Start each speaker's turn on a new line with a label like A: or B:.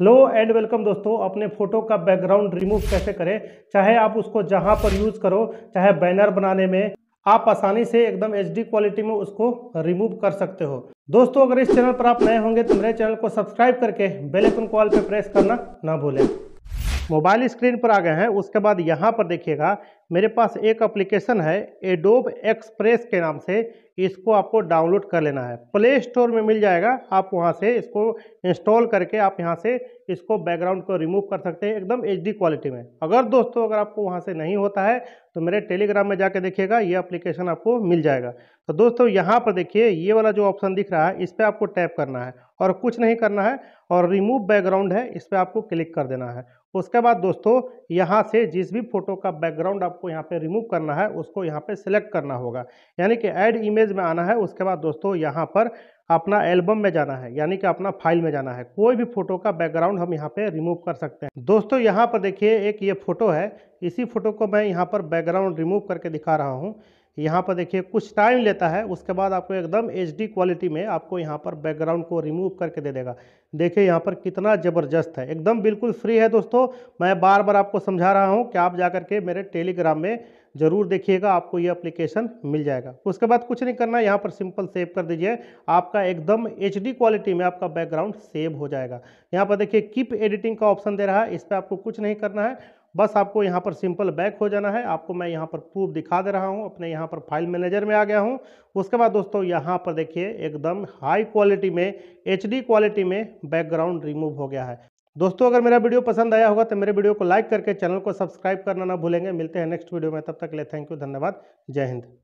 A: hello and welcome दोस्तों अपने photo का बैकग्राउंड रिमूव कैसे करें चाहे आप उसको जहां पर यूज़ करो चाहे बैनर बनाने में आप आसानी से एकदम एच क्वालिटी में उसको रिमूव कर सकते हो दोस्तों अगर इस चैनल पर आप नए होंगे तो मेरे चैनल को सब्सक्राइब करके बेल आइकन कॉल पे प्रेस करना ना भूलें मोबाइल स्क्रीन पर आ गए हैं उसके बाद यहाँ पर देखिएगा मेरे पास एक अप्लीकेशन है एडोब एक्सप्रेस के नाम से इसको आपको डाउनलोड कर लेना है प्ले स्टोर में मिल जाएगा आप वहाँ से इसको इंस्टॉल करके आप यहाँ से इसको बैकग्राउंड को रिमूव कर सकते हैं एकदम एचडी क्वालिटी में अगर दोस्तों अगर आपको वहाँ से नहीं होता है तो मेरे टेलीग्राम में जाके देखिएगा ये अप्लीकेशन आपको मिल जाएगा तो दोस्तों यहाँ पर देखिए ये वाला जो ऑप्शन दिख रहा है इस पर आपको टैप करना है और कुछ नहीं करना है और रिमूव बैकग्राउंड है इस पर आपको क्लिक कर देना है उसके बाद दोस्तों यहाँ से जिस भी फोटो का बैकग्राउंड आप आपको यहाँ पे रिमूव करना है उसको यहाँ पे सिलेक्ट करना होगा यानी कि ऐड इमेज में आना है उसके बाद दोस्तों यहाँ पर अपना एल्बम में जाना है यानी कि अपना फाइल में जाना है कोई भी फोटो का बैकग्राउंड हम यहाँ पे रिमूव कर सकते हैं दोस्तों यहाँ पर देखिए एक ये फ़ोटो है इसी फोटो को मैं यहाँ पर बैकग्राउंड रिमूव करके दिखा रहा हूँ यहाँ पर देखिए कुछ टाइम लेता है उसके बाद आपको एकदम एच क्वालिटी में आपको यहाँ पर बैकग्राउंड को रिमूव करके दे देगा देखिए यहाँ पर कितना ज़बरदस्त है एकदम बिल्कुल फ्री है दोस्तों मैं बार बार आपको समझा रहा हूँ कि आप जा के मेरे टेलीग्राम में ज़रूर देखिएगा आपको ये अप्लीकेशन मिल जाएगा उसके बाद कुछ नहीं करना यहाँ पर सिंपल सेव कर दीजिए आपका एकदम एच क्वालिटी में आपका बैकग्राउंड सेव हो जाएगा यहाँ पर देखिए कीप एडिटिंग का ऑप्शन दे रहा है इस पर आपको कुछ नहीं करना है बस आपको यहाँ पर सिंपल बैक हो जाना है आपको मैं यहाँ पर प्रूफ दिखा दे रहा हूँ अपने यहाँ पर फाइल मैनेजर में आ गया हूँ उसके बाद दोस्तों यहाँ पर देखिए एकदम हाई क्वालिटी में एच क्वालिटी में बैकग्राउंड रिमूव हो गया है दोस्तों अगर मेरा वीडियो पसंद आया होगा तो मेरे वीडियो को लाइक करके चैनल को सब्सक्राइब करना ना भूलेंगे मिलते हैं नेक्स्ट वीडियो में तब तक ले थैंक यू धन्यवाद जय हिंद